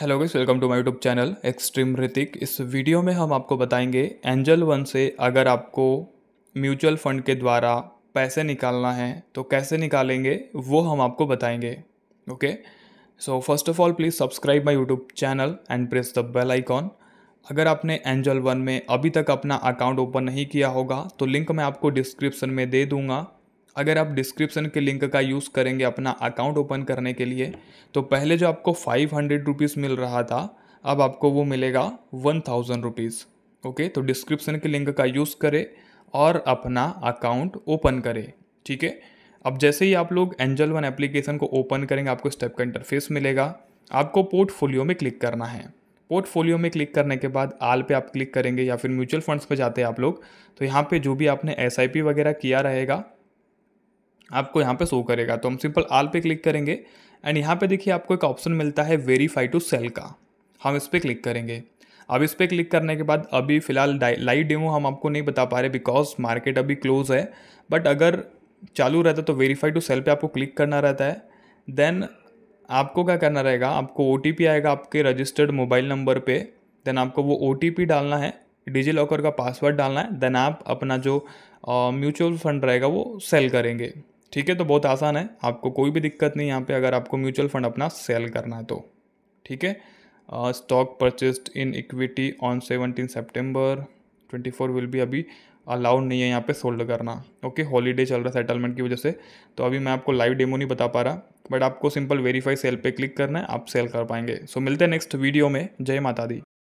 hello guys welcome to my YouTube channel extreme Hrithik इस वीडियो में हम आपको बताएंगे एंजल वन से अगर आपको म्यूचुअल फंड के द्वारा पैसे निकालना है तो कैसे निकालेंगे वो हम आपको बताएंगे okay so first of all please subscribe my YouTube channel and press the bell icon अगर आपने एंजल वन में अभी तक अपना अकाउंट ओपन नहीं किया होगा तो लिंक मैं आपको डिस्क्रिप्सन में दे दूँगा अगर आप डिस्क्रिप्सन के लिंक का यूज़ करेंगे अपना अकाउंट ओपन करने के लिए तो पहले जो आपको फाइव हंड्रेड रुपीज़ मिल रहा था अब आपको वो मिलेगा वन थाउजेंड रुपीज़ ओके तो डिस्क्रिप्सन के लिंक का यूज़ करें और अपना अकाउंट ओपन करें ठीक है अब जैसे ही आप लोग एंजल वन एप्लीकेशन को ओपन करेंगे आपको स्टेप का इंटरफेस मिलेगा आपको पोर्टफोलियो में क्लिक करना है पोर्टफोलियो में क्लिक करने के बाद आल पे आप क्लिक करेंगे या फिर म्यूचुअल फंड्स पे जाते हैं आप लोग तो यहाँ पे जो भी आपने एस वगैरह किया रहेगा आपको यहाँ पे शो करेगा तो हम सिंपल आल पे क्लिक करेंगे एंड यहाँ पे देखिए आपको एक ऑप्शन मिलता है वेरीफाई टू सेल का हम इस पर क्लिक करेंगे अब इस पर क्लिक करने के बाद अभी फ़िलहाल लाइव डेमो हम आपको नहीं बता पा रहे बिकॉज मार्केट अभी क्लोज है बट अगर चालू रहता है तो वेरीफाई टू सेल पे आपको क्लिक करना रहता है देन आपको क्या करना रहेगा आपको ओ आएगा आपके रजिस्टर्ड मोबाइल नंबर पे देन आपको वो ओ डालना है डिजी लॉकर का पासवर्ड डालना है देन आप अपना जो म्यूचुअल फंड रहेगा वो सेल करेंगे ठीक है तो बहुत आसान है आपको कोई भी दिक्कत नहीं यहाँ पे अगर आपको म्यूचुअल फंड अपना सेल करना है तो ठीक है stock purchased in equity on seventeen September twenty four will भी अभी अलाउड नहीं है यहाँ पे सोल्ड करना ओके हॉलीडे चल रहा है सेटलमेंट की वजह से तो अभी मैं आपको लाइव डेमो नहीं बता पा रहा बट आपको सिंपल वेरीफाई सेल पे क्लिक करना है आप सेल कर पाएंगे सो so, मिलते हैं नेक्स्ट वीडियो में जय माता दी